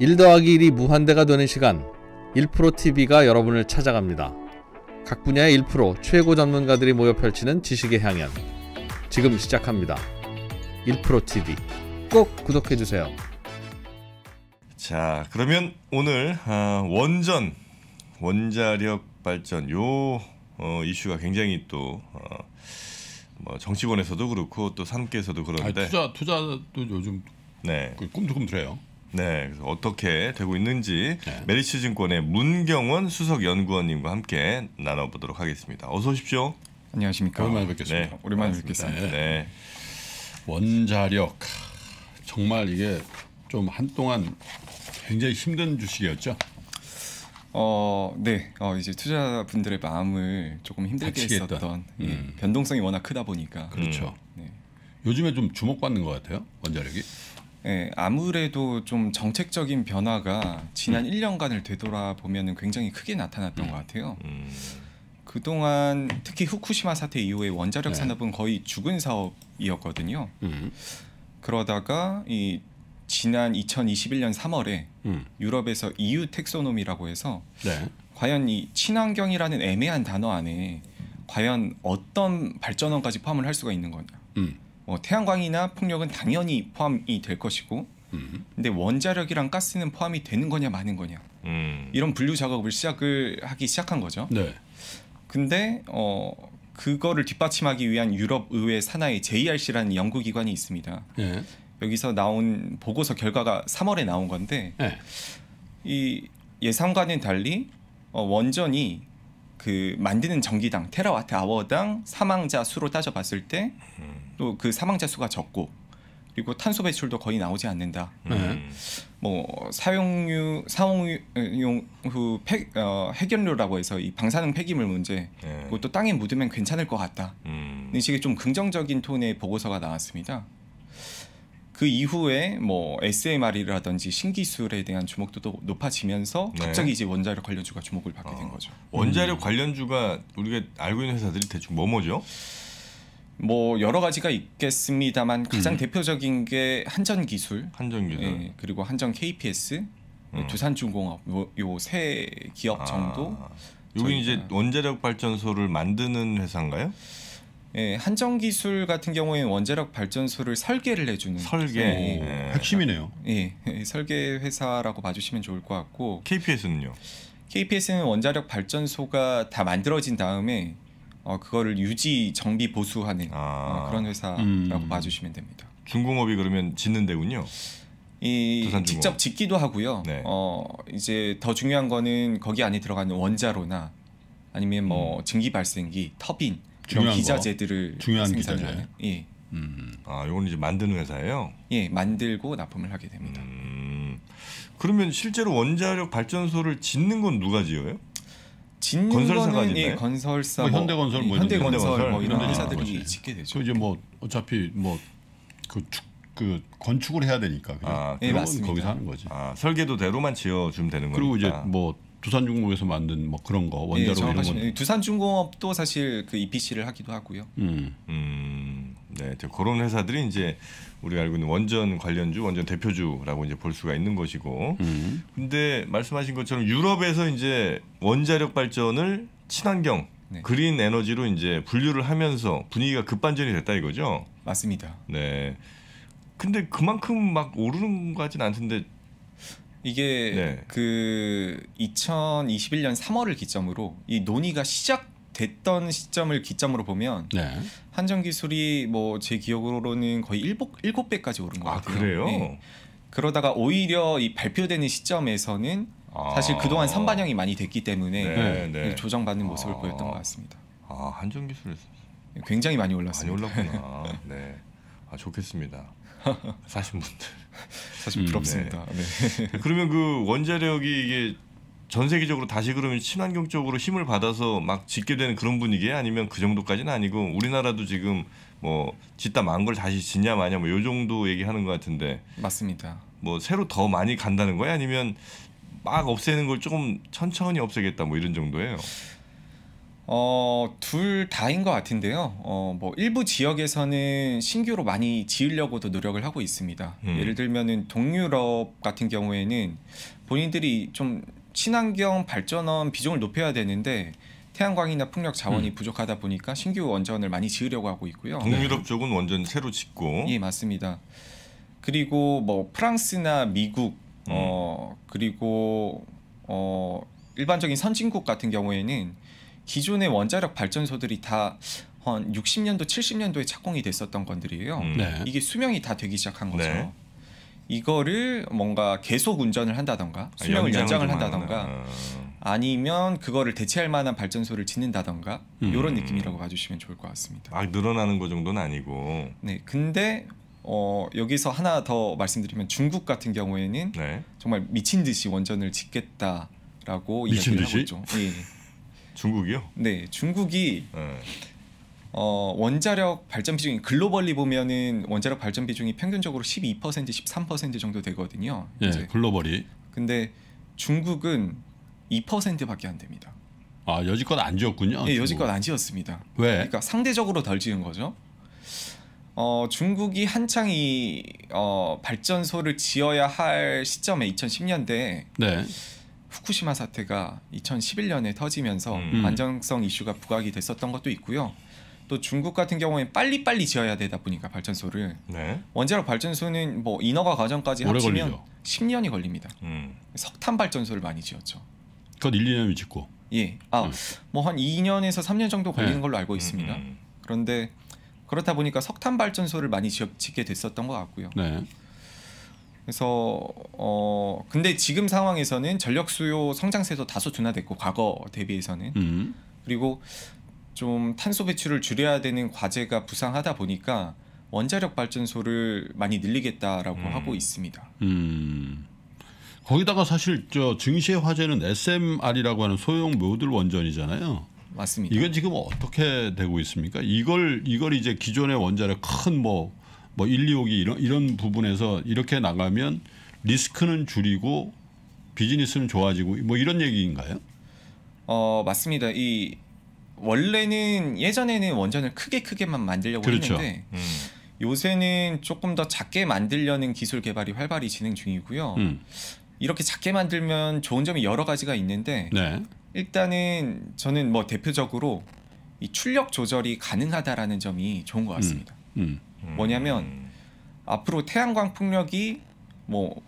1 더하기 1이 무한대가 되는 시간 1프로TV가 여러분을 찾아갑니다. 각 분야의 1 최고 전문가들이 모여 펼치는 지식의 향연 지금 시작합니다. 1프로TV 꼭 구독해주세요. 자 그러면 오늘 어, 원전 원자력 발전 요 어, 이슈가 굉장히 또 어, 뭐 정치권에서도 그렇고 또 산께서도 그런데 아니, 투자 투자도 요즘 네. 그 꿈틀꿈틀해요. 네, 그래서 어떻게 되고 있는지 네. 메리츠증권의 문경원 수석 연구원님과 함께 나눠보도록 하겠습니다. 어서 오십시오. 안녕하십니까. 오랜만에 뵙겠습니다. 네, 오랜만에 네. 뵙겠습니다. 네. 원자력 정말 이게 좀 한동안 굉장히 힘든 주식이었죠. 어, 네. 어, 이제 투자분들의 마음을 조금 힘들게 했었던 했던. 예, 음. 변동성이 워낙 크다 보니까 그렇죠. 음. 네. 요즘에 좀 주목받는 것 같아요 원자력이. 예, 아무래도 좀 정책적인 변화가 지난 1년간을 음. 되돌아보면 굉장히 크게 나타났던 음. 것 같아요. 음. 그동안 특히 후쿠시마 사태 이후에 원자력 네. 산업은 거의 죽은 사업이었거든요. 음. 그러다가 이 지난 2021년 3월에 음. 유럽에서 EU 텍소노미라고 해서 네. 과연 이 친환경이라는 애매한 단어 안에 과연 어떤 발전원까지 포함을 할 수가 있는 거냐. 음. 어, 태양광이나 풍력은 당연히 포함이 될 것이고 근데 원자력이랑 가스는 포함이 되는 거냐 마는 거냐 음. 이런 분류 작업을 시작을 하기 시작한 거죠. 네. 근데 어 그거를 뒷받침하기 위한 유럽 의회 산하의 JRC라는 연구 기관이 있습니다. 네. 여기서 나온 보고서 결과가 3월에 나온 건데 네. 이 예상과는 달리 어, 원전이 그 만드는 전기당 테라와트 아워당 사망자 수로 따져봤을 때 또그 음. 사망자 수가 적고 그리고 탄소 배출도 거의 나오지 않는다. 음. 네. 뭐 사용유 사용후 폐, 어, 해결료라고 해서 이 방사능 폐기물 문제 네. 그것도 땅에 묻으면 괜찮을 것 같다. 음. 이 식의 좀 긍정적인 톤의 보고서가 나왔습니다. 그 이후에 뭐 SMR이라든지 신기술에 대한 주목도도 높아지면서 네. 갑자기 네. 이제 원자력 관련주가 주목을 받게 된 아, 거죠. 원자력 음. 관련주가 우리가 알고 있는 회사들이 대충 뭐뭐죠? 뭐 여러 가지가 있겠습니다만 가장 음. 대표적인 게 한전기술, 한전기술, 예, 그리고 한전 KPS, 뭐 음. 두산중공업 요 세 기업 아. 정도. 아. 여기 이제 원자력 발전소를 만드는 회사인가요? 예, 한정 기술 같은 경우에 원자력 발전소를 설계를 해주는 설계 예, 예. 핵심이네요. 예, 예, 설계 회사라고 봐주시면 좋을 것 같고 KPS는요? KPS는 원자력 발전소가 다 만들어진 다음에 어, 그거를 유지 정비 보수하는 아. 어, 그런 회사라고 음. 봐주시면 됩니다. 중공업이 그러면 짓는 데군요. 이 직접 짓기도 하고요. 네. 어 이제 더 중요한 거는 거기 안에 들어가는 원자로나 아니면 뭐 음. 증기 발생기, 터빈 중요한 기자재들을 중요한 생산을 기자재. 하는. 예. 음. 아, 요건 이제 만드는 회사예요. 예, 만들고 납품을 하게 됩니다. 음. 그러면 실제로 원자력 발전소를 짓는 건 누가 지어요? 짓는 건설사가 거는 예, 건설사, 뭐 현대건설 뭐 예, 이런 현대건설, 현대건뭐 이런 건 회사들이 아, 짓게 되죠. 그 이제 뭐 어차피 뭐그 그 건축을 해야 되니까 그래. 아, 예, 맞습니다. 거기서 하는 거지. 아, 설계도대로만 지어 주면 되는 거니까. 그리고 이제 뭐 두산중공업에서 만든 뭐 그런 거 예, 원자로 네, 이런 건 두산중공업도 사실 그 EPC를 하기도 하고요. 음. 음. 네, 그런 회사들이 이제 우리가 알고 있는 원전 관련주, 원전 대표주라고 이제 볼 수가 있는 것이고. 음. 근데 말씀하신 것처럼 유럽에서 이제 원자력 발전을 친환경 네. 그린 에너지로 이제 분류를 하면서 분위기가 급반전이 됐다 이거죠. 맞습니다. 네. 근데 그만큼 막 오르는 것 같진 않던데 이게 네. 그 2021년 3월을 기점으로 이 논의가 시작됐던 시점을 기점으로 보면 네. 한정 기술이 뭐 제 기억으로는 거의 일곱 배까지 오른 것 아, 같아요. 그래요? 네. 그러다가 오히려 이 발표되는 시점에서는 아. 사실 그동안 선반영이 많이 됐기 때문에 네, 네, 네. 조정받는 모습을 아. 보였던 것 같습니다. 아, 한정 기술 굉장히 많이 올랐습니다. 많이 올랐구나. 네. 아, 좋겠습니다. 사신 분들. 사실 음, 부럽습니다. 음, 네. 네. 그러면 그 원자력이 이게 전 세계적으로 다시 그러면 친환경 적으로 힘을 받아서 막 짓게 되는 그런 분위기 아니면 그 정도까지는 아니고 우리나라도 지금 뭐 짓다 만 걸 다시 짓냐 마냐 뭐요 정도 얘기하는 것 같은데 맞습니다. 뭐 새로 더 많이 간다는 거야 아니면 막 없애는 걸 조금 천천히 없애겠다 뭐 이런 정도예요. 어, 둘 다인 것 같은데요. 어, 뭐 일부 지역에서는 신규로 많이 지으려고도 노력을 하고 있습니다. 음. 예를 들면은 동유럽 같은 경우에는 본인들이 좀 친환경 발전원 비중을 높여야 되는데 태양광이나 풍력 자원이 음. 부족하다 보니까 신규 원전을 많이 지으려고 하고 있고요. 동유럽 쪽은 원전 새로 짓고. 예, 맞습니다. 그리고 뭐 프랑스나 미국 음. 어 그리고 어 일반적인 선진국 같은 경우에는 기존의 원자력 발전소들이 다 한 60년도 70년도에 착공이 됐었던 건들이에요. 음. 네. 이게 수명이 다 되기 시작한 거죠. 네. 이거를 뭔가 계속 운전을 한다던가 아, 수명을 연장을, 연장을 한다던가 어. 아니면 그거를 대체할 만한 발전소를 짓는다던가 음. 이런 느낌이라고 봐주시면 좋을 것 같습니다. 아 늘어나는 거 정도는 아니고. 네, 근데 어, 여기서 하나 더 말씀드리면 중국 같은 경우에는 네. 정말 미친 듯이 원전을 짓겠다라고 미친 이야기를 듯이? 하고 있죠. 예. 예. 중국이요? 네, 중국이 네. 어, 원자력 발전 비중이 글로벌리 보면은 원자력 발전 비중이 평균적으로 12% 13% 정도 되거든요. 예, 이제. 글로벌이. 근데 중국은 2%밖에 안 됩니다. 아, 여지껏 안 지었군요. 예, 여지껏 안 지었습니다. 왜? 그러니까 상대적으로 덜 지은 거죠. 어, 중국이 한창 이 어, 발전소를 지어야 할 시점에 2010년대 네. 후쿠시마 사태가 2011년에 터지면서 음. 음. 안정성 이슈가 부각이 됐었던 것도 있고요. 또 중국 같은 경우에 빨리빨리 지어야 되다 보니까 발전소를 네. 원자력 발전소는 뭐 인허가 과정까지 합치면 걸리죠. 10년이 걸립니다. 음. 석탄 발전소를 많이 지었죠. 그건 1, 2년이 짓고. 예. 아, 음. 뭐한 2년에서 3년 정도 걸리는 네. 걸로 알고 있습니다. 음, 음. 그런데 그렇다 보니까 석탄 발전소를 많이 지어 짓게 됐었던 것 같고요. 네. 그래서 어 근데 지금 상황에서는 전력 수요 성장세도 다소 둔화됐고 과거 대비해서는 음. 그리고 좀 탄소 배출을 줄여야 되는 과제가 부상하다 보니까 원자력 발전소를 많이 늘리겠다라고 음. 하고 있습니다. 음. 거기다가 사실 저 증시의 화제는 SMR이라고 하는 소형 모듈 원전이잖아요. 맞습니다. 이건 지금 어떻게 되고 있습니까? 이걸 이걸 이제 기존의 원자력 큰뭐 뭐 1, 2호기 이런 이런 부분에서 이렇게 나가면 리스크는 줄이고 비즈니스는 좋아지고 뭐 이런 얘기인가요? 어 맞습니다. 이 원래는 예전에는 원전을 크게 크게만 만들려고 그렇죠. 했는데 음. 요새는 조금 더 작게 만들려는 기술 개발이 활발히 진행 중이고요. 음. 이렇게 작게 만들면 좋은 점이 여러 가지가 있는데 네. 일단은 저는 뭐 대표적으로 이 출력 조절이 가능하다라는 점이 좋은 것 같습니다. 음. 음. 음. 뭐냐면 앞으로 태양광 풍력이 뭐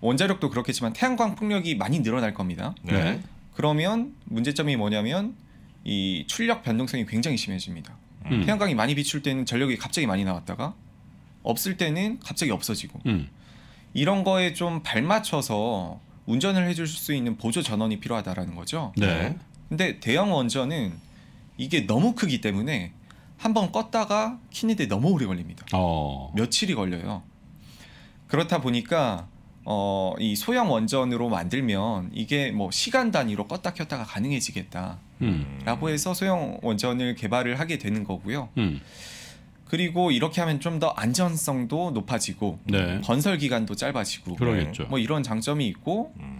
원자력도 그렇겠지만 태양광 풍력이 많이 늘어날 겁니다. 네. 네. 그러면 문제점이 뭐냐면 이 출력 변동성이 굉장히 심해집니다. 음. 태양광이 많이 비출 때는 전력이 갑자기 많이 나왔다가 없을 때는 갑자기 없어지고 음. 이런 거에 좀 발맞춰서 운전을 해줄 수 있는 보조 전원이 필요하다라는 거죠. 네. 근데 대형 원전은 이게 너무 크기 때문에 한번 껐다가 키니데 너무 오래 걸립니다. 어. 며칠이 걸려요. 그렇다 보니까 어, 이 소형 원전으로 만들면 이게 뭐 시간 단위로 껐다 켰다가 가능해지겠다라고 음. 해서 소형 원전을 개발을 하게 되는 거고요. 음. 그리고 이렇게 하면 좀 더 안전성도 높아지고 네. 건설 기간도 짧아지고 그러겠죠. 뭐 이런 장점이 있고 음.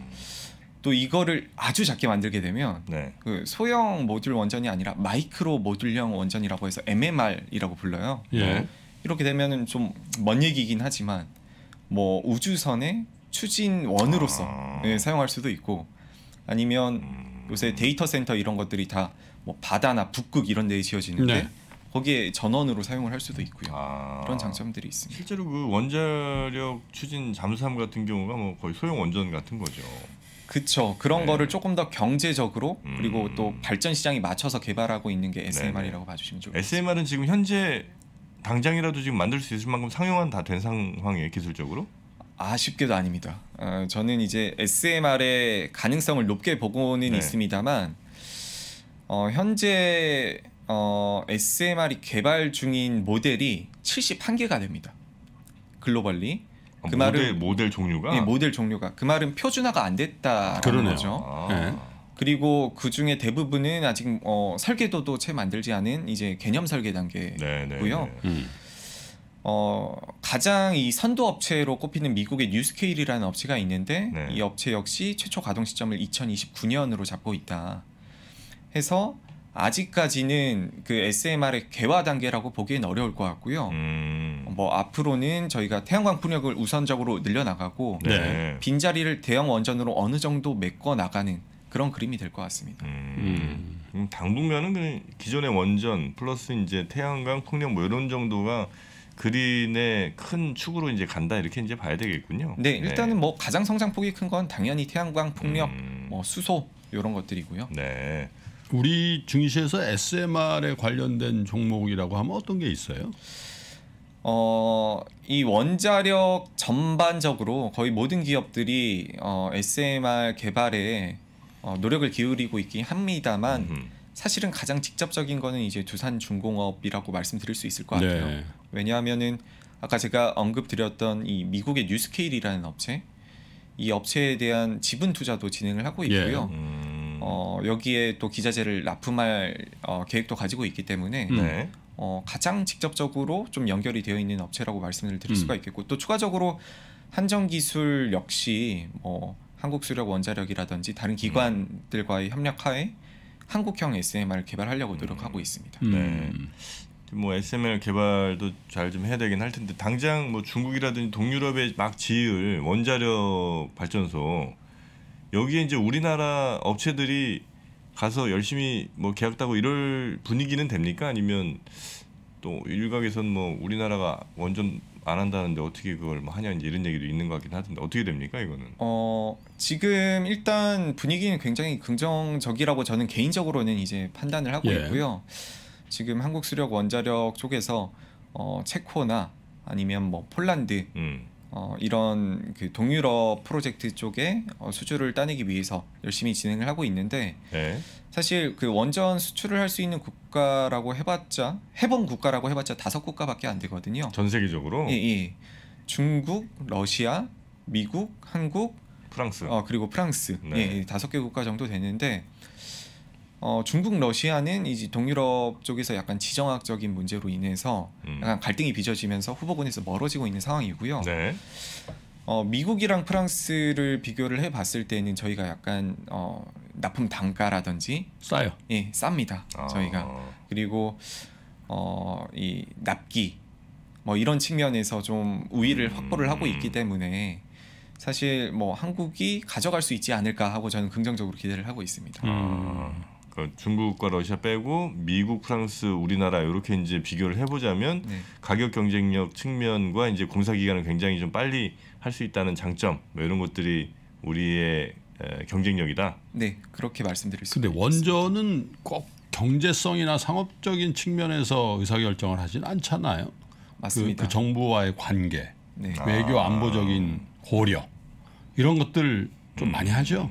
또 이거를 아주 작게 만들게 되면 네. 그 소형 모듈 원전이 아니라 마이크로 모듈형 원전이라고 해서 MMR이라고 불러요. 예. 이렇게 되면은 좀 먼 얘기긴 하지만 뭐 우주선의 추진원으로서 아... 네, 사용할 수도 있고 아니면 음. 요새 데이터 센터 이런 것들이 다 뭐 바다나 북극 이런 데에 지어지는데 네. 거기에 전원으로 사용을 할 수도 있고요. 아... 그런 장점들이 있습니다. 실제로 그 원자력 추진 잠수함 같은 경우가 뭐 거의 소형 원전 같은 거죠. 그쵸 그런 네. 거를 조금 더 경제적으로 그리고 음. 또 발전 시장에 맞춰서 개발하고 있는 게 SMR이라고 봐주시면 좋겠습니다. SMR은 지금 현재 당장이라도 지금 만들 수 있을 만큼 상용화 다된 상황이에요 기술적으로? 아쉽게도 아닙니다. 어, 저는 이제 SMR의 가능성을 높게 보고는 네. 있습니다만 어, 현재 어, SMR이 개발 중인 모델이 71개가 됩니다. 글로벌리. 아, 그 모델, 말은 모델 종류가 네, 모델 종류가 그 말은 표준화가 안 됐다라는 그러네요. 거죠. 아. 네. 그리고 그 중에 대부분은 아직 어, 설계도도 채 만들지 않은 이제 개념 설계 단계고요. 네, 네, 음. 어, 가장 이 선도 업체로 꼽히는 미국의 뉴스케일이라는 업체가 있는데 네. 이 업체 역시 최초 가동 시점을 2029년으로 잡고 있다. 해서 아직까지는 그 SMR의 개화 단계라고 보기엔 어려울 것 같고요. 음. 뭐 앞으로는 저희가 태양광 풍력을 우선적으로 늘려나가고 네. 빈자리를 대형 원전으로 어느 정도 메꿔 나가는 그런 그림이 될 것 같습니다. 음. 음. 당분간은 기존의 원전 플러스 이제 태양광 풍력 뭐 이런 정도가 그린의 큰 축으로 이제 간다 이렇게 이제 봐야 되겠군요. 네, 네. 일단은 네. 뭐 가장 성장폭이 큰 건 당연히 태양광 풍력, 음. 뭐 수소 이런 것들이고요. 네. 우리 증시에서 SMR에 관련된 종목이라고 하면 어떤 게 있어요? 어, 이 원자력 전반적으로 거의 모든 기업들이 어, SMR 개발에 어, 노력을 기울이고 있긴 합니다만 음흠. 사실은 가장 직접적인 거는 이제 두산 중공업이라고 말씀드릴 수 있을 것 같아요. 네. 왜냐하면은 아까 제가 언급드렸던 이 미국의 뉴스케일이라는 업체, 이 업체에 대한 지분 투자도 진행을 하고 있고요. 예. 음. 음. 어, 여기에 또 기자재를 납품할 어, 계획도 가지고 있기 때문에 음. 네. 어, 가장 직접적으로 좀 연결이 되어 있는 업체라고 말씀을 드릴 음. 수가 있겠고 또 추가적으로 한정 기술 역시 뭐 한국 수력 원자력이라든지 다른 음. 기관들과의 협력하에 한국형 SMR을 개발하려고 노력하고 있습니다. 네. 뭐 SMR 개발도 잘 좀 해야 되긴 할 텐데 당장 뭐 중국이라든지 동유럽에 막 지을 원자력 발전소 여기에 이제 우리나라 업체들이 가서 열심히 뭐 계약 따고 이럴 분위기는 됩니까? 아니면 또 일각에선 뭐 우리나라가 원전 안 한다는데 어떻게 그걸 뭐 하냐 이런 얘기도 있는 것 같긴 하던데 어떻게 됩니까 이거는? 어 지금 일단 분위기는 굉장히 긍정적이라고 저는 개인적으로는 이제 판단을 하고 예. 있고요. 지금 한국 수력 원자력 쪽에서 어, 체코나 아니면 뭐 폴란드 음. 어, 이런 그 동유럽 프로젝트 쪽에 어, 수주를 따내기 위해서 열심히 진행을 하고 있는데 네. 사실 그 원전 수출을 할 수 있는 국가라고 해봤자 해본 국가라고 해봤자 다섯 국가밖에 안 되거든요. 전 세계적으로 예, 예. 중국, 러시아, 미국, 한국, 프랑스, 어, 그리고 프랑스 네. 예, 예, 다섯 개 국가 정도 되는데 어, 중국 러시아는 이제 동유럽 쪽에서 약간 지정학적인 문제로 인해서 음. 약간 갈등이 빚어지면서 후보군에서 멀어지고 있는 상황이고요. 네. 어, 미국이랑 프랑스를 비교를 해봤을 때는 저희가 약간 어, 납품 단가라든지 싸요. 예, 쌉니다. 아. 저희가 그리고 어, 이 납기 뭐 이런 측면에서 좀 우위를 음. 확보를 하고 있기 때문에 사실 뭐 한국이 가져갈 수 있지 않을까 하고 저는 긍정적으로 기대를 하고 있습니다. 음. 아. 어, 중국과 러시아 빼고 미국, 프랑스, 우리나라 이렇게 이제 비교를 해보자면 네. 가격 경쟁력 측면과 이제 공사 기간을 굉장히 좀 빨리 할 수 있다는 장점 뭐 이런 것들이 우리의 경쟁력이다. 네, 그렇게 말씀드릴 수. 근데 있습니다 원전은 꼭 경제성이나 상업적인 측면에서 의사결정을 하진 않잖아요. 맞습니다. 그, 그 정부와의 관계, 네. 외교 아. 안보적인 고려 이런 것들 좀 음. 많이 하죠.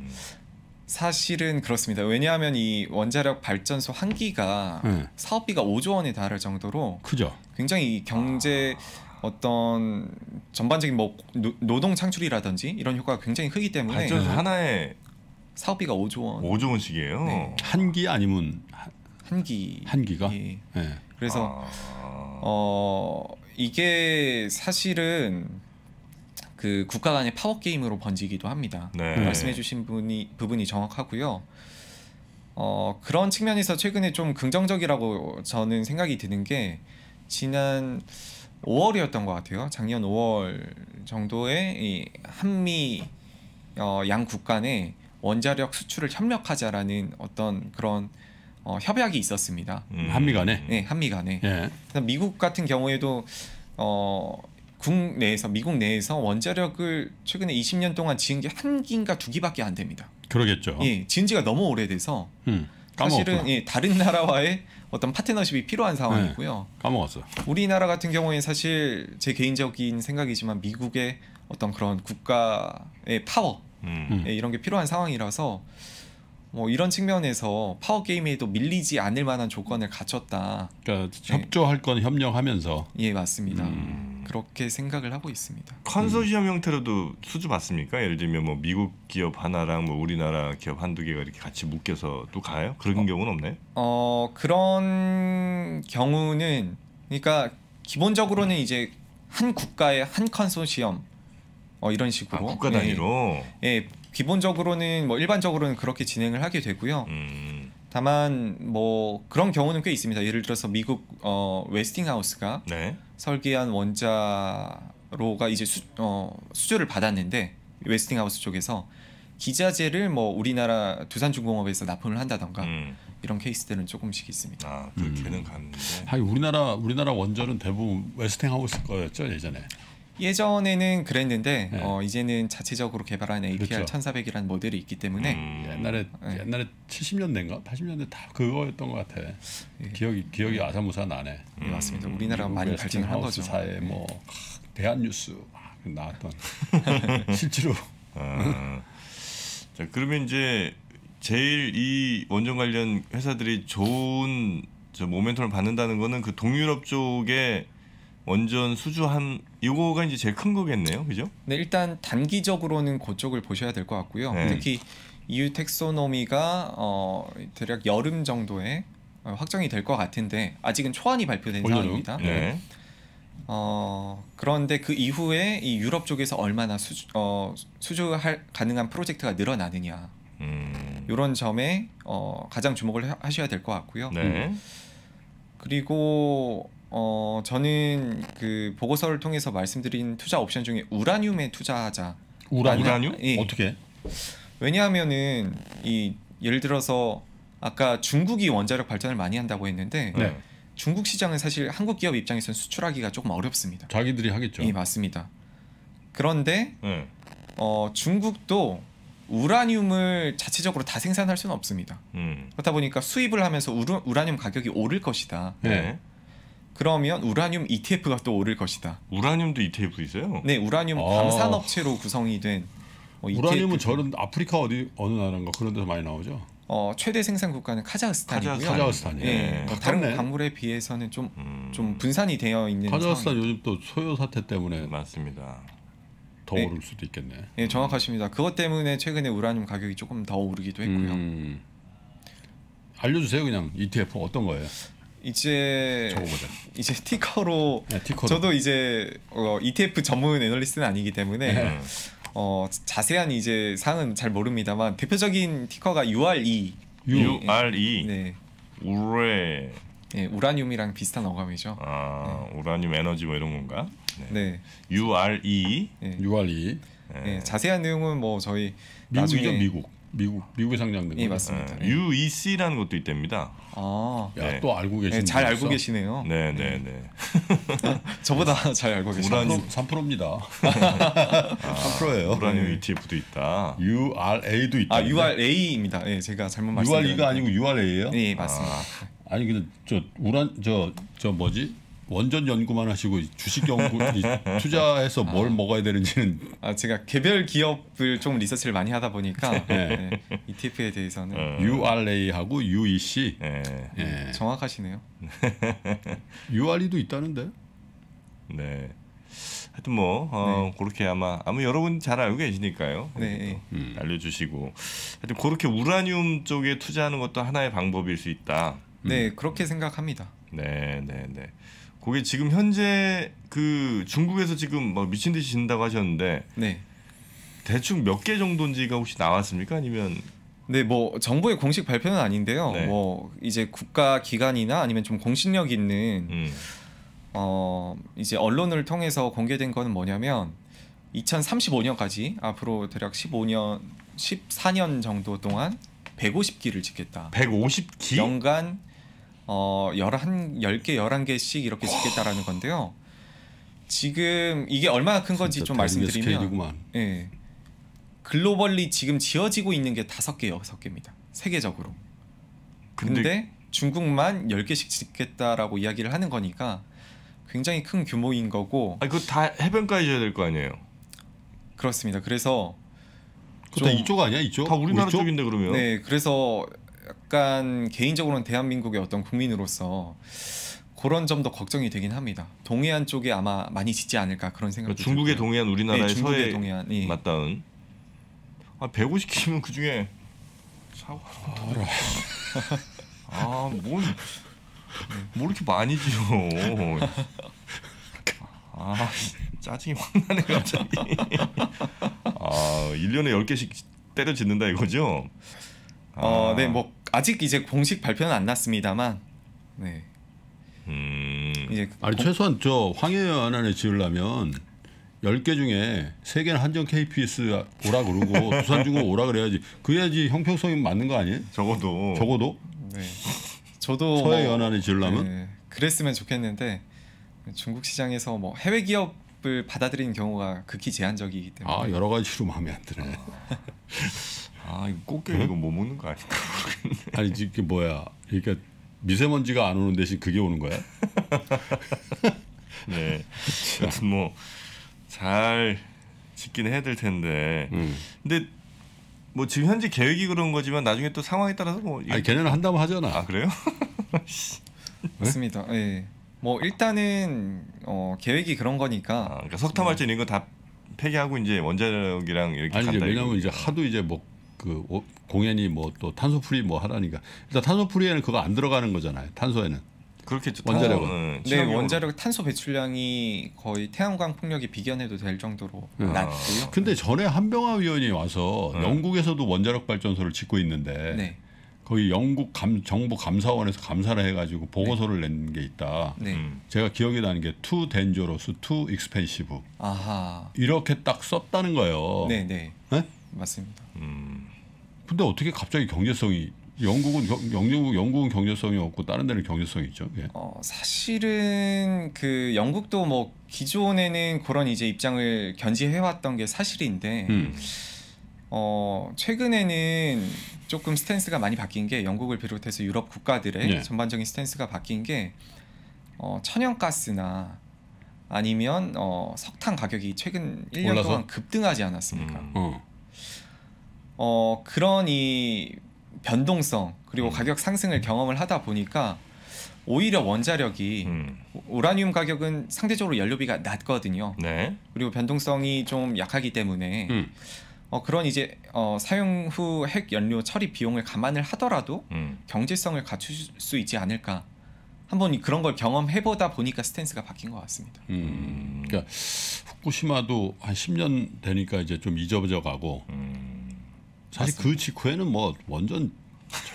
사실은 그렇습니다. 왜냐하면 이 원자력 발전소 한 기가 네. 사업비가 5조 원에 달할 정도로 그죠. 굉장히 경제 어떤 전반적인 뭐 노동 창출이라든지 이런 효과가 굉장히 크기 때문에 발전소 하나에 사업비가 5조 원. 5조 원씩이에요. 네. 한기 아니면 한 기. 한 기가. 예. 네. 그래서 아... 어 이게 사실은 그 국가 간의 파워 게임으로 번지기도 합니다. 네. 말씀해주신 분이 부분이 정확하고요. 어, 그런 측면에서 최근에 좀 긍정적이라고 저는 생각이 드는 게 지난 5월이었던 것 같아요. 작년 5월 정도에 이 한미 어, 양 국간에 원자력 수출을 협력하자라는 어떤 그런 어, 협약이 있었습니다. 음, 한미 간에. 네, 한미 간에. 예. 미국 같은 경우에도 어, 국내에서 미국 내에서 원자력을 최근에 20년 동안 지은 게한 기인가 두 기밖에 안 됩니다. 그러겠죠. 예, 지은 지가 너무 오래돼서 음, 사실은 예, 다른 나라와의 어떤 파트너십이 필요한 네, 상황이고요. 네, 까먹었어. 우리나라 같은 경우에 사실 제 개인적인 생각이지만 미국의 어떤 그런 국가의 파워 음. 예, 이런 게 필요한 상황이라서 뭐 이런 측면에서 파워 게임에도 밀리지 않을 만한 조건을 갖췄다. 그러니까 네. 협조할 건 협력하면서. 예, 맞습니다. 음. 그렇게 생각을 하고 있습니다. 컨소시엄 음. 형태로도 수주받습니까? 예를 들면 뭐 미국 기업 하나랑 뭐 우리나라 기업 한두 개가 이렇게 같이 묶여서 또 가요? 그런 어, 경우는 없네. 어 그런 경우는 그러니까 기본적으로는 이제 한 국가의 한 컨소시엄 어 이런 식으로 아, 국가 단위로 예, 예, 예 기본적으로는 뭐 일반적으로는 그렇게 진행을 하게 되고요. 음. 다만 뭐 그런 경우는 꽤 있습니다. 예를 들어서 미국 어, 웨스팅하우스가 네. 설계한 원자로가 이제 수, 어, 수주를 받았는데 웨스팅하우스 쪽에서 기자재를 뭐 우리나라 두산중공업에서 납품을 한다던가 음. 이런 케이스들은 조금씩 있습니다. 아 그렇게는 음. 가는데. 하긴 우리나라 우리나라 원전은 대부분 웨스팅하우스 거였죠 예전에. 예전에는 그랬는데 네. 어, 이제는 자체적으로 개발한 APR 그렇죠. 1400이라는 모델이 있기 때문에 음, 옛날에 음, 네. 옛날에 70년대인가 80년대 다 그거였던 것 같아. 예. 기억이 기억이 음. 아사무사 나네. 예, 맞습니다. 음. 우리나라가 많이 발전한 거죠. 사에 뭐 예. 대한뉴스 막 나왔던 실제로. 아, 자 그러면 이제 제일 이 원전 관련 회사들이 좋은 저 모멘텀을 받는다는 거는 그 동유럽 쪽에 원전 수주한 이거가 이제 제일 큰 거겠네요, 그죠? 네, 일단 단기적으로는 그쪽을 보셔야 될 것 같고요. 네. 특히 EU 텍소노미가 어, 대략 여름 정도에 어, 확정이 될 것 같은데 아직은 초안이 발표된 올려요? 상황입니다. 네. 네. 어, 그런데 그 이후에 이 유럽 쪽에서 얼마나 수주, 어, 수주할 가능한 프로젝트가 늘어나느냐 음. 이런 점에 어, 가장 주목을 하셔야 될 것 같고요. 네. 그리고 어 저는 그 보고서를 통해서 말씀드린 투자 옵션 중에 우라늄에 투자하자. 우라늄? 우라늄? 예. 어떻게? 왜냐하면은 이 예를 들어서 아까 중국이 원자력 발전을 많이 한다고 했는데 네. 중국 시장은 사실 한국 기업 입장에선 수출하기가 조금 어렵습니다. 자기들이 하겠죠. 예, 맞습니다. 그런데 네. 어, 중국도 우라늄을 자체적으로 다 생산할 수는 없습니다. 음. 그렇다 보니까 수입을 하면서 우라, 우라늄 가격이 오를 것이다. 네. 네. 그러면 우라늄 ETF가 또 오를 것이다. 우라늄도 ETF 있어요? 네, 우라늄 방산업체로 아. 구성이 된 어, 뭐 ETF. 우라늄은 저런 아프리카 어디 어느 나라인가 그런 데서 많이 나오죠. 어, 최대 생산 국가는 카자흐스탄이고요. 카자흐스탄. 예. 네. 네. 다른 광물에 비해서는 좀좀 음. 분산이 되어 있는 카자흐스탄 상황. 요즘 또 소요 사태 때문에 네, 맞습니다. 더 네. 오를 수도 있겠네. 네, 정확하십니다. 그것 때문에 최근에 우라늄 가격이 조금 더 오르기도 했고요. 음. 알려주세요, 그냥 ETF 어떤 거예요? 이제 적어보자. 이제 티커로 네, 저도 이제 어, ETF 전문 애널리스트는 아니기 때문에 네. 어, 자세한 이제 사항은 잘 모릅니다만 대표적인 티커가 URE U, r e 네. 우레 네, 우라늄이랑 비슷한 어감이죠. 아, 네. 우라늄 에너지 뭐 이런 건가? 네. URE 네. URE 네. 네. 자세한 내용은 뭐 저희 미국이죠, 나중에 미국. 미국 미국에 상장된 예, 거죠? 맞습니다. 네. 예. UEC라는 것도 있답니다. 아, 야, 네. 알고 예, 계시네. 네, 잘 알고 계시네요. 네, 네, 네. 네. 저보다 잘 알고 계시네요. 우라 3%입니다. 아, 3%예요. 우라늄 ETF도 있다. URA도 있다. 아, URA입니다. 예, 제가 잘못 말씀 URE가 아니고 URA예요? 네, 예, 맞습니다. 아. 아니 근데 저 우란 저저 저 뭐지 원전 연구만 하시고 주식 연구 투자해서 뭘 아. 먹어야 되는지는 아 제가 개별 기업을 좀 리서치를 많이 하다 보니까 네. 네. ETF에 대해서는 어. URA하고 UEC 네. 네. 정확하시네요. URE도 있다는데. 네. 하여튼 뭐 어, 네. 그렇게 아마 아마 여러분 잘 알고 계시니까요. 네. 음. 알려주시고 하여튼 그렇게 우라늄 쪽에 투자하는 것도 하나의 방법일 수 있다. 네, 음. 그렇게 생각합니다. 네, 네, 네. 그게 지금 현재 그 중국에서 지금 막 미친 듯이 진다고 하셨는데 네. 대충 몇 개 정도인지가 혹시 나왔습니까? 아니면 네, 뭐 정부의 공식 발표는 아닌데요. 네. 뭐 이제 국가 기관이나 아니면 좀 공신력 있는 음. 어 이제 언론을 통해서 공개된 거는 뭐냐면 2035년까지 앞으로 대략 15년, 14년 정도 동안 150기를 짓겠다. 150기? 연간 어 11, 10개, 11개씩 이렇게 짓겠다라는 건데요. 지금 이게 얼마나 큰 건지 좀 말씀드리면 예. 글로벌리 지금 지어지고 있는 게 다섯 개 여섯 개입니다 세계적으로. 근데, 근데 중국만 열개씩 짓겠다라고 이야기를 하는 거니까 굉장히 큰 규모인 거고. 아, 그거 다 해변가에 지어야 될 거 아니에요? 그렇습니다. 그래서 그다 이쪽 아니야 이쪽? 다 우리나라 우리 뭐 쪽? 인데 그러면. 네, 그래서 약간 개인적으로는 대한민국의 어떤 국민으로서 그런 점도 걱정이 되긴 합니다. 동해안 쪽에 아마 많이 짓지 않을까 그런 생각. 그러니까 중국의 동해안, 우리나라의 네, 서해 동해안이 예. 맞다은아 150km면 그 중에 사과. 아뭔 뭐 이렇게 많이 지어. 아 짜증이 확 나네 갑자기. 아 1년에 10개씩 때려 짓는다 이거죠? 어, 아. 네, 뭐 아직 이제 공식 발표는 안 났습니다만, 네. 음. 이제 아니 공... 최소한 저 황해의 안안에 지으려면 10개 중에 3개는 한정 KPS 오라 그러고 두산 중고 오라 그래야지. 그래야지 형평성이 맞는 거 아니에요? 적어도. 적어도? 네. 저도 뭐 서해 연안에 지으려면 네. 그랬으면 좋겠는데 중국 시장에서 뭐 해외 기업을 받아들이는 경우가 극히 제한적이기 때문에 아 여러 가지로 마음에 안 드네. 아 이거 꽃게 응? 이거 못 뭐 먹는 거 아니야? 아니 이게 뭐야? 그러니까 미세먼지가 안 오는 대신 그게 오는 거야? 네. 여튼 뭐잘 짓긴 해야 될 텐데. 음. 근데 뭐 지금 현재 계획이 그런 거지만 나중에 또 상황에 따라서 뭐. 아니 걔네는 한다고 하잖아. 아 그래요? 맞습니다. 예. 네. 뭐 일단은 어, 계획이 그런 거니까. 아, 그러니까 석탄 발전 이런 거 다 폐기하고 이제 원자력이랑 이렇게 아니 간다. 왜냐면 이제 하도 이제 뭐그 공연이 뭐 또 탄소프리 뭐 하라니까 일단 탄소프리에는 그거 안 들어가는 거잖아요. 탄소에는. 그렇겠죠. 원자력은. 네, 네 원자력 탄소 배출량이 거의 태양광 폭력에 비견해도 될 정도로 네. 낮고요. 근데 전에 한병화 위원이 와서 네. 영국에서도 원자력 발전소를 짓고 있는데 네. 거기 영국 감, 정부 감사원에서 감사를 해가지고 보고서를 네. 낸게 있다. 네. 음. 제가 기억에 나는 게 too dangerous, too expensive. 아하. 이렇게 딱 썼다는 거예요. 네, 네. 네? 맞습니다. 음. 근데 어떻게 갑자기 경제성이 영국은 영국 영국은 경제성이 없고 다른 데는 경제성이 있죠. 예. 어, 사실은 그 영국도 뭐 기존에는 그런 이제 입장을 견지해 왔던 게 사실인데 음. 어, 최근에는 조금 스탠스가 많이 바뀐 게 영국을 비롯해서 유럽 국가들의 예. 전반적인 스탠스가 바뀐 게 어, 천연가스나 아니면 어, 석탄 가격이 최근 1년 올라서? 동안 급등하지 않았습니까? 음. 어. 어, 그런 이 변동성 그리고 음. 가격 상승을 경험을 하다 보니까 오히려 원자력이 음. 우라늄 가격은 상대적으로 연료비가 낮거든요. 네. 그리고 변동성이 좀 약하기 때문에 음. 어, 그런 이제 어, 사용 후 핵 연료 처리 비용을 감안을 하더라도 음. 경제성을 갖출 수 있지 않을까 한번 그런 걸 경험해보다 보니까 스탠스가 바뀐 것 같습니다. 음, 그러니까 후쿠시마도 한 10년 되니까 이제 좀 잊어져 가고 음, 사실 그 맞습니다. 그 직후에는 뭐 완전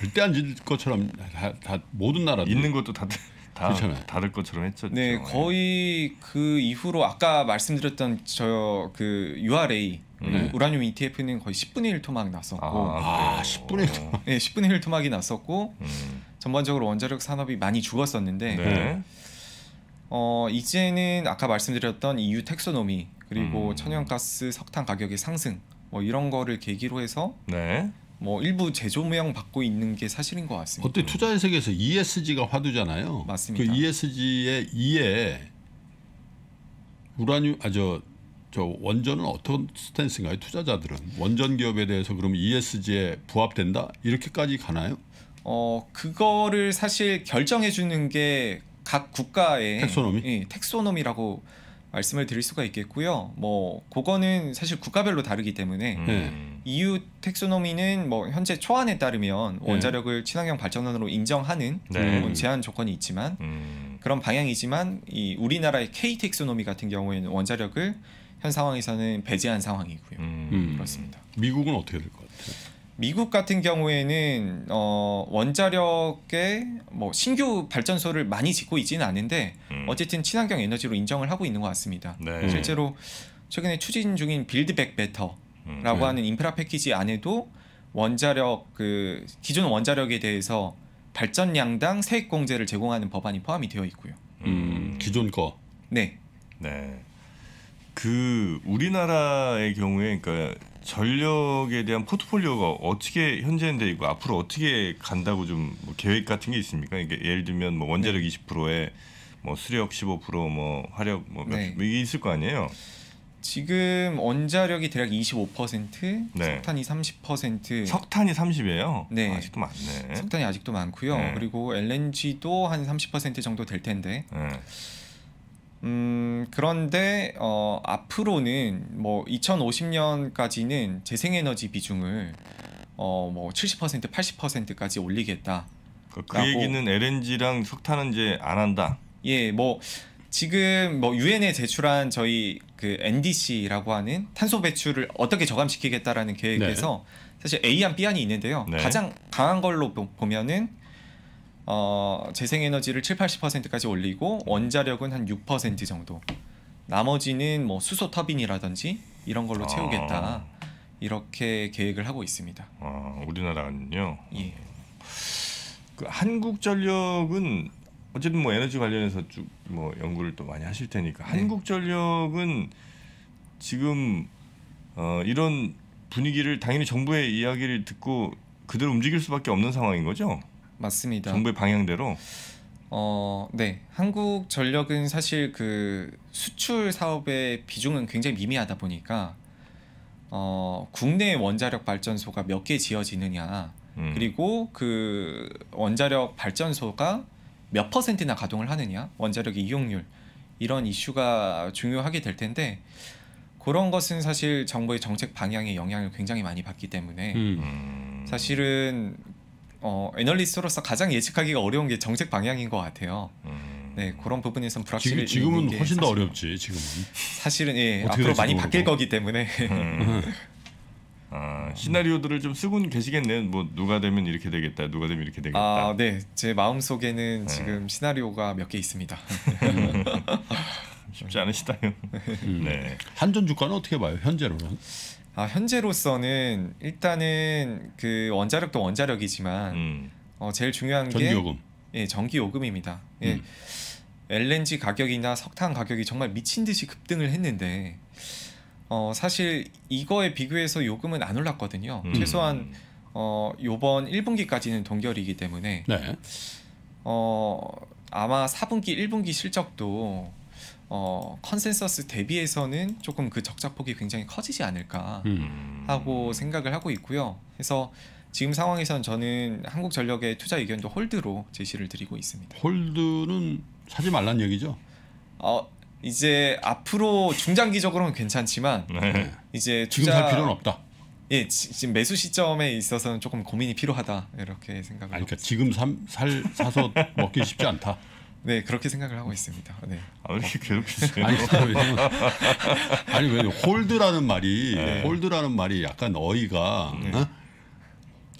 절대 안 질 것처럼 다, 다 모든 나라 있는 것도 다다 그렇잖아요. 다를 것처럼 했죠. 네, 그렇죠. 거의 그 이후로 아까 말씀드렸던 저 그 URA 음. 그 네. 우라늄 ETF는 거의 10분의 1 토막 났었고 아, 아 10분의 1 토막 네, 10분의 1 토막이 났었고 음. 전반적으로 원자력 산업이 많이 죽었었는데 네. 어, 이제는 아까 말씀드렸던 EU 텍소노미 그리고 음. 천연가스 석탄 가격의 상승 뭐 이런 거를 계기로 해서 네. 뭐 일부 제조무형 받고 있는 게 사실인 것 같습니다. 어때 투자의 세계에서 ESG가 화두잖아요. 맞습니다. 그 ESG의 E에 우라늄 아 저 저 원전은 어떤 스탠스인가요? 투자자들은 원전 기업에 대해서 그럼 ESG에 부합된다 이렇게까지 가나요? 어 그거를 사실 결정해 주는 게 각 국가의 텍소노미 예, 텍소노미라고 말씀을 드릴 수가 있겠고요. 뭐 그거는 사실 국가별로 다르기 때문에 음. EU 네. 텍소노미는 뭐 현재 초안에 따르면 네. 원자력을 네. 친환경 발전원으로 인정하는 네. 뭐 제한 조건이 있지만 음. 그런 방향이지만 이 우리나라의 K 텍소노미 같은 경우에는 원자력을 현 상황에서는 배제한 상황이고요. 음. 음. 그렇습니다. 미국은 어떻게 될까 미국 같은 경우에는 어원자력에뭐 신규 발전소를 많이 짓고 있지는 않은데 음. 어쨌든 친환경 에너지로 인정을 하고 있는 것 같습니다. 네. 음. 실제로 최근에 추진 중인 빌드백 베터라고 음. 네. 하는 인프라 패키지 안에도 원자력 그 기존 원자력에 대해서 발전량당 세액 공제를 제공하는 법안이 포함이 되어 있고요. 음, 음 기존 거. 네. 네. 그 우리나라의 경우에 그러니까 전력에 대한 포트폴리오가 어떻게 현재인데 있고 앞으로 어떻게 간다고 좀뭐 계획 같은 게 있습니까? 이게 예를 들면 뭐 원자력 네. 20%에 뭐 수력 15%뭐 화력 뭐 네. 뭐 이게 있을 거 아니에요? 지금 원자력이 대략 25%, 네. 석탄이 30%. 석탄이 30이에요? 네. 아직도 많네. 석탄이 아직도 많고요. 네. 그리고 LNG도 한 30% 정도 될 텐데. 네. 음, 그런데 어, 앞으로는 뭐 2050년까지는 재생에너지 비중을 어, 뭐 70% 80%까지 올리겠다. 그러니까 그 얘기는 LNG랑 석탄은 이제 안 한다. 예, 뭐 지금 뭐 유엔에 제출한 저희 그 NDC라고 하는 탄소 배출을 어떻게 저감시키겠다라는 계획에서 네. 사실 A안 B안이 있는데요. 네. 가장 강한 걸로 보면은 어, 재생에너지를 7, 80%까지 올리고 원자력은 한 6% 정도. 나머지는 뭐 수소 터빈이라든지 이런 걸로 아. 채우겠다. 이렇게 계획을 하고 있습니다. 아, 우리나라는요. 예. 그 한국전력은 어쨌든 뭐 에너지 관련해서 쭉 뭐 연구를 또 많이 하실 테니까 네. 한국전력은 지금 어, 이런 분위기를 당연히 정부의 이야기를 듣고 그대로 움직일 수밖에 없는 상황인 거죠? 맞습니다. 정부의 방향대로 어, 네. 한국 전력은 사실 그 수출 사업의 비중은 굉장히 미미하다 보니까 어, 국내 원자력 발전소가 몇 개 지어지느냐 음. 그리고 그 원자력 발전소가 몇 퍼센트나 가동을 하느냐 원자력 이용률 이런 이슈가 중요하게 될 텐데 그런 것은 사실 정부의 정책 방향에 영향을 굉장히 많이 받기 때문에 음. 음. 사실은 어, 애널리스트로서 가장 예측하기가 어려운 게 정책 방향인 것 같아요. 음. 네 그런 부분에선 불확실해. 지금, 지금은 훨씬 더 어렵지 지금은. 사실은 예 앞으로 많이 바뀔 그래 거기 때문에. 음. 아, 시나리오들을 좀 쓰고는 계시겠네요. 뭐 누가 되면 이렇게 되겠다, 누가 되면 이렇게 되겠다. 아, 네, 제 마음 속에는 음. 네. 지금 시나리오가 몇 개 있습니다. 쉽지 않으시다요. 음. 네. 한전 주가는 어떻게 봐요? 현재로는? 아, 현재로서는 일단은 그 원자력도 원자력이지만 음. 어, 제일 중요한 전기 게 전기요금. 예, 전기요금입니다. 예. 음. LNG 가격이나 석탄 가격이 정말 미친 듯이 급등을 했는데 어, 사실 이거에 비교해서 요금은 안 올랐거든요. 음. 최소한 어, 요번 1분기까지는 동결이기 때문에 네. 어, 아마 4분기, 1분기 실적도 어, 컨센서스 대비해서는 조금 그 적자폭이 굉장히 커지지 않을까 음. 하고 생각을 하고 있고요. 그래서 지금 상황에선 저는 한국전력의 투자 의견도 홀드로 제시를 드리고 있습니다. 홀드는 사지 말란 얘기죠? 어, 이제 앞으로 중장기적으로는 괜찮지만 네. 이제 투자... 지금 살 필요는 없다. 예, 지금 매수 시점에 있어서는 조금 고민이 필요하다 이렇게 생각을. 아니, 그러니까 지금 삼, 살 사서 먹기 쉽지 않다. 네 그렇게 생각을 하고 있습니다. 네. 아니 괴롭히세요. 어. 아니, 아니 왜 홀드라는 말이 네. 홀드라는 말이 약간 어이가 네. 어?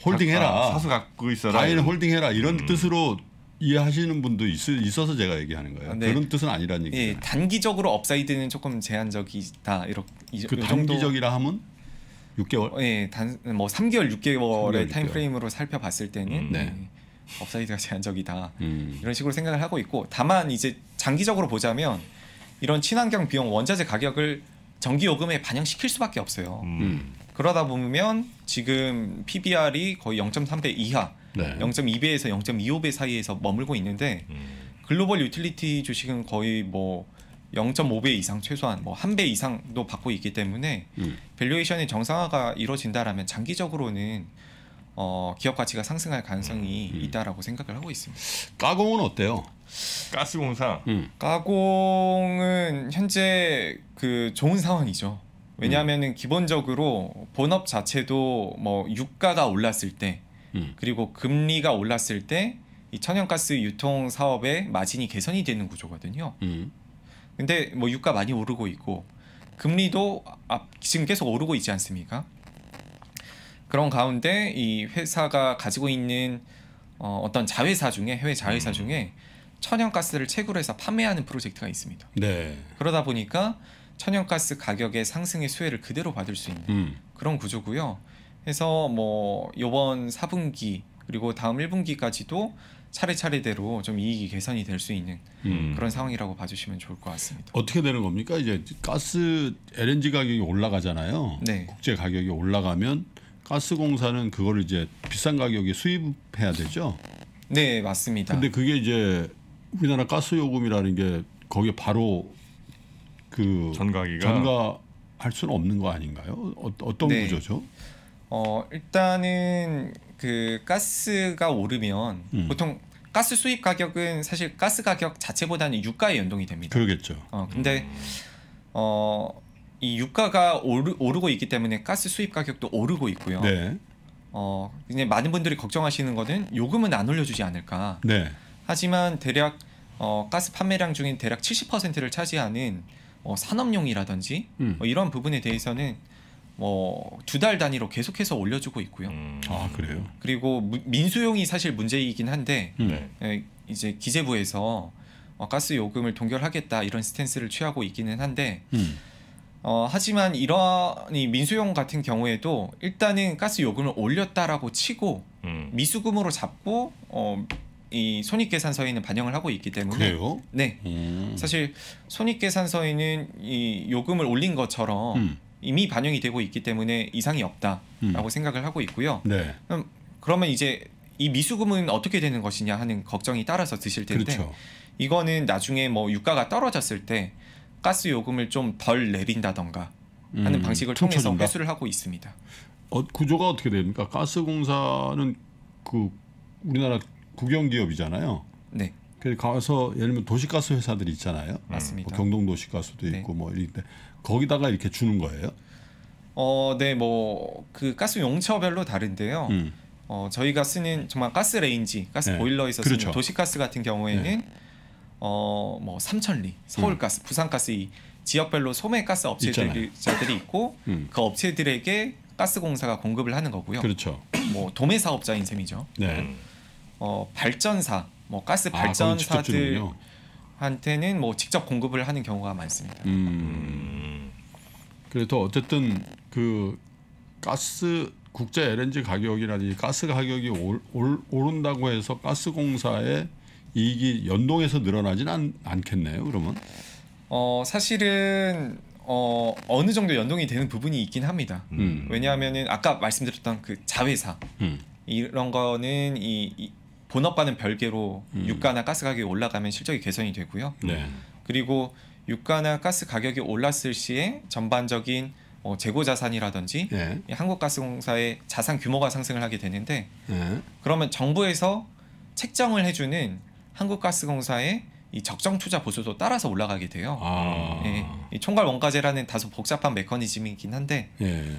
홀딩해라 사서 갖고 있어라. 다이 홀딩해라 이런 음. 뜻으로 이해하시는 분도 있, 있어서 제가 얘기하는 거예요. 아, 네. 그런 뜻은 아니라는 예, 얘기예요. 예, 단기적으로 업사이드는 조금 제한적이다. 이렇게 그 단기적이라 하면 6개월? 예, 단뭐 3개월, 6개월의 3개월, 타임 6개월. 프레임으로 살펴봤을 때는 음. 네. 예. 업사이드가 제한적이다 음. 이런 식으로 생각을 하고 있고 다만 이제 장기적으로 보자면 이런 친환경 비용 원자재 가격을 전기 요금에 반영시킬 수밖에 없어요. 음. 그러다 보면 지금 PBR이 거의 0.3배 이하, 네. 0.2배에서 0.25배 사이에서 머물고 있는데 음. 글로벌 유틸리티 주식은 거의 뭐 0.5배 이상 최소한 뭐 한 배 이상도 받고 있기 때문에 음. 밸류에이션의 정상화가 이루어진다라면 장기적으로는 어, 기업 가치가 상승할 가능성이 음. 있다라고 생각을 하고 있습니다. 가공은 어때요? 가스공사. 음. 가공은 현재 그 좋은 상황이죠. 왜냐하면 음. 기본적으로 본업 자체도 뭐 유가가 올랐을 때 음. 그리고 금리가 올랐을 때 이 천연가스 유통 사업의 마진이 개선이 되는 구조거든요. 음. 근데 뭐 유가 많이 오르고 있고 금리도 지금 계속 오르고 있지 않습니까? 그런 가운데 이 회사가 가지고 있는 어, 어떤 자회사 중에 해외 자회사 음. 중에 천연가스를 채굴 해서 판매하는 프로젝트가 있습니다. 네. 그러다 보니까 천연가스 가격의 상승의 수혜를 그대로 받을 수 있는 음. 그런 구조고요. 그래서 뭐 요번 4분기 그리고 다음 1분기까지도 차례차례대로 좀 이익이 개선이 될 수 있는 음. 그런 상황이라고 봐주시면 좋을 것 같습니다. 어떻게 되는 겁니까? 이제 가스 LNG 가격이 올라가잖아요. 네. 국제 가격이 올라가면 가스공사는 그걸 이제 비싼 가격에 수입해야 되죠. 네, 맞습니다. 근데 그게 이제 우리나라 가스 요금이라는 게 거기에 바로 그 전가기가 전가할 수는 없는 거 아닌가요? 어, 떤 네. 구조죠? 어, 일단은 그 가스가 오르면 음. 보통 가스 수입 가격은 사실 가스 가격 자체보다는 유가에 연동이 됩니다. 그러겠죠. 어, 근데 음. 어이 유가가 오르, 오르고 있기 때문에 가스 수입 가격도 오르고 있고요. 네. 어, 이제 많은 분들이 걱정하시는 거는 요금은 안 올려주지 않을까. 네. 하지만 대략 어, 가스 판매량 중인 대략 70%를 차지하는 어, 산업용이라든지 음. 뭐 이런 부분에 대해서는 뭐 두 달 단위로 계속해서 올려주고 있고요. 음. 아 그래요? 그리고 무, 민수용이 사실 문제이긴 한데 음. 네. 에, 예, 이제 기재부에서 어, 가스 요금을 동결하겠다 이런 스탠스를 취하고 있기는 한데 음. 어, 하지만 이런 이 민수용 같은 경우에도 일단은 가스 요금을 올렸다라고 치고 음. 미수금으로 잡고 어, 이 손익계산서에는 반영을 하고 있기 때문에 그래요? 네 음. 사실 손익계산서에는 이 요금을 올린 것처럼 음. 이미 반영이 되고 있기 때문에 이상이 없다라고 음. 생각을 하고 있고요. 네. 그럼 그러면 이제 이 미수금은 어떻게 되는 것이냐 하는 걱정이 따라서 드실 텐데 그렇죠. 이거는 나중에 뭐 유가가 떨어졌을 때 가스 요금을 좀 덜 내린다던가 하는 음, 방식을 통해서 통쳐준다. 회수를 하고 있습니다. 어, 구조가 어떻게 됩니까? 가스공사는 그 우리나라 국영 기업이잖아요. 네. 그래서 가서 예를 들면 도시가스 회사들이 있잖아요. 음, 맞습니다. 뭐 경동 도시가스도 네. 있고 네. 뭐 이런데 거기다가 이렇게 주는 거예요? 어, 네, 뭐 그 가스 용처별로 다른데요. 음. 어, 저희가 쓰는 정말 가스 레인지, 가스 네. 보일러에서 그렇죠. 쓰는 도시가스 같은 경우에는 네. 어뭐 삼천리, 서울가스, 음. 부산가스 이 지역별로 소매가스 업체들이 있고 음. 그 업체들에게 가스공사가 공급을 하는 거고요. 그렇죠. 뭐 도매 사업자인 셈이죠. 네. 음. 어 발전사, 뭐 가스 아, 발전사들한테는 뭐 직접 공급을 하는 경우가 많습니다. 음. 음. 그래서 어쨌든 그 가스 국제 LNG 가격이라든지 가스 가격이 올, 올, 오른다고 해서 가스 공사의 음. 이익이 연동해서 늘어나진 않, 않겠네요. 그러면 어 사실은 어, 어느 정도 연동이 되는 부분이 있긴 합니다. 음. 음. 왜냐하면은 아까 말씀드렸던 그 자회사 음. 이런 거는 이, 이 본업과는 별개로 음. 유가나 가스 가격이 올라가면 실적이 개선이 되고요. 네. 그리고 유가나 가스 가격이 올랐을 시에 전반적인 어, 재고 자산이라든지 네. 한국가스공사의 자산 규모가 상승을 하게 되는데 네. 그러면 정부에서 책정을 해주는 한국가스공사의 이 적정 투자 보수도 따라서 올라가게 돼요. 아. 예, 이 총괄 원가제라는 다소 복잡한 메커니즘이긴 한데 예.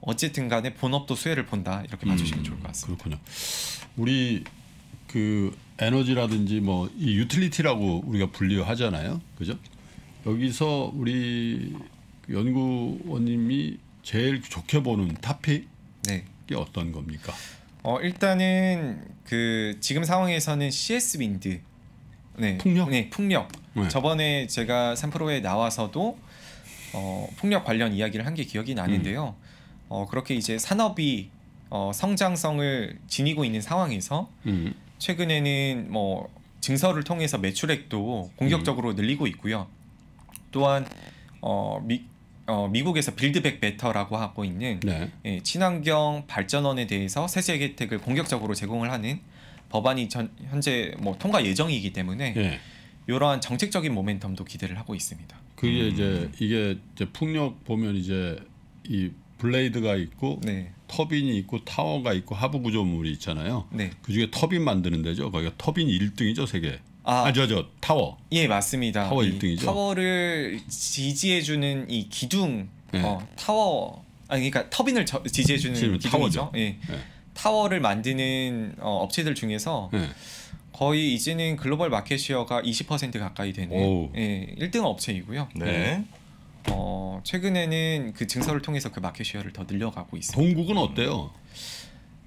어쨌든 간에 본업도 수혜를 본다 이렇게 봐주시면 음, 좋을 것 같습니다. 그렇군요. 우리 그 에너지라든지 뭐 이 유틸리티라고 우리가 분류하잖아요. 그죠? 여기서 우리 연구원님이 제일 좋게 보는 탑픽이 네. 어떤 겁니까? 어 일단은 그 지금 상황에서는 CS 윈드 네 폭력 네 폭력 네. 저번에 제가 3프로에 나와서도 어 폭력 관련 이야기를 한 게 기억이 나는데요. 음. 어 그렇게 이제 산업이 어 성장성을 지니고 있는 상황에서 음. 최근에는 뭐 증설을 통해서 매출액도 공격적으로 음. 늘리고 있고요. 또한 어 미, 어, 미국에서 빌드백 베터라고 하고 있는 네. 예, 친환경 발전원에 대해서 세제 혜택을 공격적으로 제공을 하는 법안이 전, 현재 뭐 통과 예정이기 때문에 네. 이러한 정책적인 모멘텀도 기대를 하고 있습니다. 그게 음. 이제 이게 이제 풍력 보면 이제 이 블레이드가 있고 네. 터빈이 있고 타워가 있고 하부 구조물이 있잖아요. 네. 그중에 터빈 만드는 데죠. 거기가 터빈 1등이죠, 세계. 아저저 타워. 예 맞습니다. 타워 1등이죠. 타워를 지지해주는 이 기둥 네. 어, 타워 아 그러니까 터빈을 저, 지지해주는 기둥이죠. 타워죠. 예. 네. 타워를 만드는 어, 업체들 중에서 네. 거의 이제는 글로벌 마켓시어가 20% 가까이 되는 예, 1등 업체이고요. 네. 예. 어, 최근에는 그 증설을 통해서 그 마켓시어를 더 늘려가고 있습니다. 동국은 어때요? 음.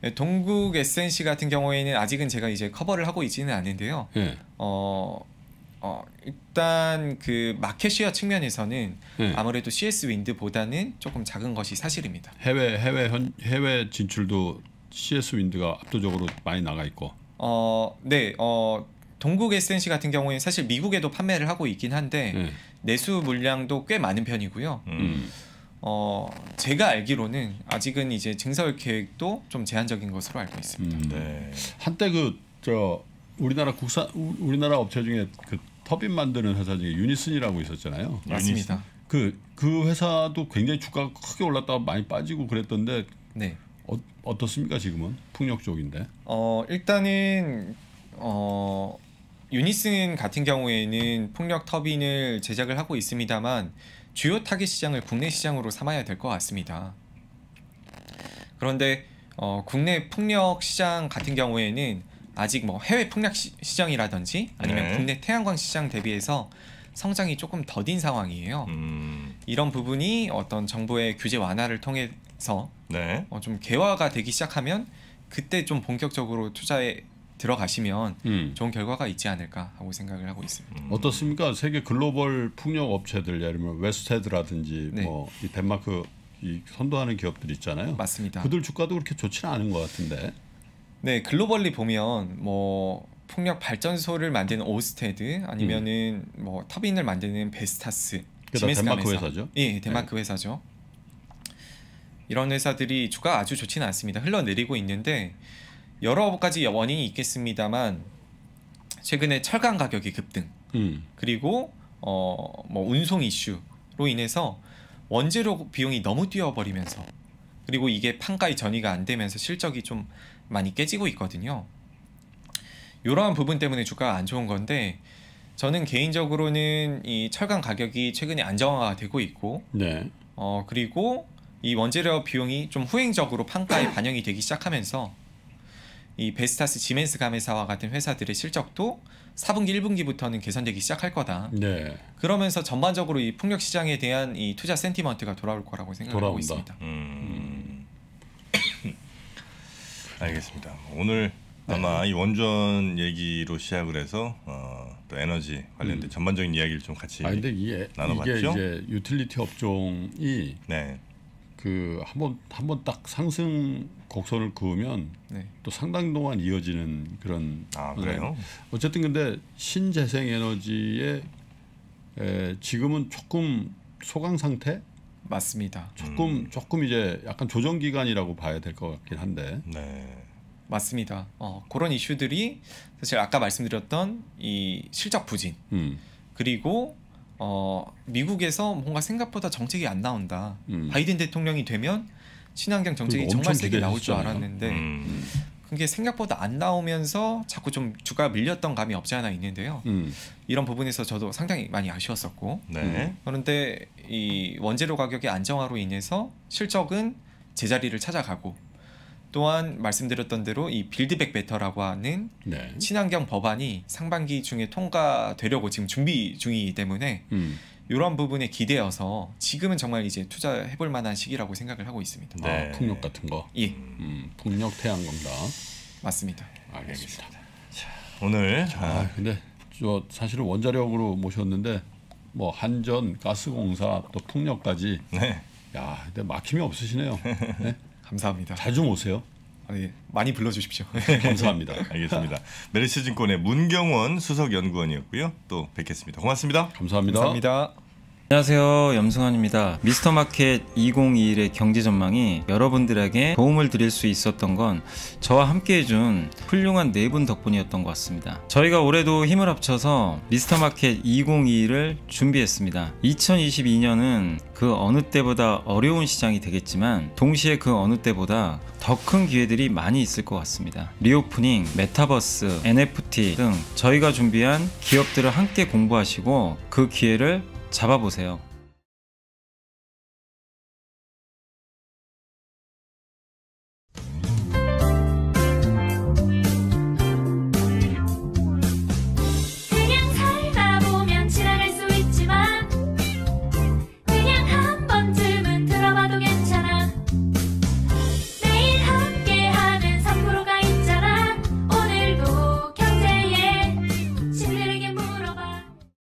예, 동국 SNC 같은 경우에는 아직은 제가 이제 커버를 하고 있지는 않은데요. 예. 어, 어, 일단 그 마켓시어 측면에서는 예. 아무래도 CS 윈드보다는 조금 작은 것이 사실입니다. 해외 해외 현, 해외 진출도 CS 윈드가 압도적으로 많이 나가 있고. 어, 네. 어, 동국 SNC 같은 경우에는 사실 미국에도 판매를 하고 있긴 한데 예. 내수 물량도 꽤 많은 편이고요. 음. 어, 제가 알기로는 아직은 이제 증설 계획도 좀 제한적인 것으로 알고 있습니다. 음, 네. 네. 한때 그 저 우리나라 국산 우리나라 업체 중에 그 터빈 만드는 회사 중에 유니슨이라고 있었잖아요. 맞습니다. 그그 그 회사도 굉장히 주가가 크게 올랐다가 많이 빠지고 그랬던데 네. 어, 어떻습니까 지금은 풍력 쪽인데? 어 일단은 어 유니슨 같은 경우에는 풍력 터빈을 제작을 하고 있습니다만 주요 타깃 시장을 국내 시장으로 삼아야 될 것 같습니다. 그런데 어, 국내 폭력 시장 같은 경우에는 아직 뭐 해외 폭력 시, 장이라든지 아니면 네. 국내 태양광 시장 대비해서 성장이 조금 더딘 상황이에요. 음. 이런 부분이 어떤 정부의 규제 완화를 통해서 네. 어, 좀 개화가 되기 시작하면 그때 좀 본격적으로 투자에 들어가시면 음. 좋은 결과가 있지 않을까 하고 생각을 하고 있습니다. 음. 어떻습니까? 세계 글로벌 풍력 업체들 예를 들면 웨스테드라든지 네. 뭐이 덴마크 이 선도하는 기업들 있잖아요. 맞습니다. 그들 주가도 그렇게 좋지는 않은 것 같은데. 네, 글로벌리 보면 뭐 풍력 발전소를 만드는 오스테드 아니면은 음. 뭐 터빈을 만드는 베스타스, 그러니 덴마크 회사. 죠 예, 예, 덴마크 네. 회사죠. 이런 회사들이 주가 아주 좋지는 않습니다. 흘러내리고 있는데 여러 가지 원인이 있겠습니다만 최근에 철강 가격이 급등 음. 그리고 어, 뭐 운송 이슈로 인해서 원재료 비용이 너무 뛰어버리면서 그리고 이게 판가의 전이가 안 되면서 실적이 좀 많이 깨지고 있거든요. 이러한 부분 때문에 주가가 안 좋은 건데 저는 개인적으로는 이 철강 가격이 최근에 안정화가 되고 있고 네. 어 그리고 이 원재료 비용이 좀 후행적으로 판가에 반영이 되기 시작하면서 이 베스타스 지멘스 가메사와 같은 회사들의 실적도 4분기 1분기부터는 개선되기 시작할 거다. 네. 그러면서 전반적으로 이 풍력 시장에 대한 이 투자 센티먼트가 돌아올 거라고 생각하고 있습니다. 음. 알겠습니다. 오늘 아마 네. 이 원전 얘기로 시작을 해서 어, 또 에너지 관련된 음. 전반적인 이야기를 좀 같이 아, 근데 이, 나눠봤죠. 이게 이제 유틸리티 업종이 네. 그 한번 한번 딱 상승 곡선을 그으면 네. 또 상당 동안 이어지는 그런 아 그래요? 네. 어쨌든 근데 신재생 에너지의 에, 지금은 조금 소강 상태 맞습니다. 조금 음. 조금 이제 약간 조정 기간이라고 봐야 될 것 같긴 한데. 네. 맞습니다. 어, 그런 이슈들이 사실 아까 말씀드렸던 이 실적 부진 음. 그리고 어, 미국에서 뭔가 생각보다 정책이 안 나온다. 음. 바이든 대통령이 되면 친환경 정책이 정말 세게 나올 줄 알았는데 음. 그게 생각보다 안 나오면서 자꾸 좀 주가 밀렸던 감이 없지 않아 있는데요. 음. 이런 부분에서 저도 상당히 많이 아쉬웠었고 네. 그런데 이 원재료 가격의 안정화로 인해서 실적은 제자리를 찾아가고 또한 말씀드렸던 대로 이 빌드백 베터라고 하는 네. 친환경 법안이 상반기 중에 통과되려고 지금 준비 중이기 때문에 음. 이런 부분에 기대어서 지금은 정말 이제 투자해 볼 만한 시기라고 생각을 하고 있습니다. 아, 네. 아, 풍력 같은 거. 예. 음, 풍력 태양광다. 맞습니다. 알겠습니다. 자, 오늘 자, 아, 근데 저 사실은 원자력으로 모셨는데 뭐 한전, 가스공사 또 풍력까지 네. 야, 근데 막힘이 없으시네요. 네? 감사합니다. 잘좀 오세요. 아니, 많이 불러주십시오. 네, 감사합니다. 알겠습니다. 메리츠증권의 문경원 수석연구원이었고요. 또 뵙겠습니다. 고맙습니다. 감사합니다. 감사합니다. 안녕하세요 염승환입니다 미스터마켓 2021의 경제 전망이 여러분들에게 도움을 드릴 수 있었던 건 저와 함께 해준 훌륭한 네 분 덕분이었던 것 같습니다 저희가 올해도 힘을 합쳐서 미스터마켓 2021을 준비했습니다 2022년은 그 어느 때보다 어려운 시장이 되겠지만 동시에 그 어느 때보다 더 큰 기회들이 많이 있을 것 같습니다 리오프닝, 메타버스, NFT 등 저희가 준비한 기업들을 함께 공부하시고 그 기회를 잡아보세요.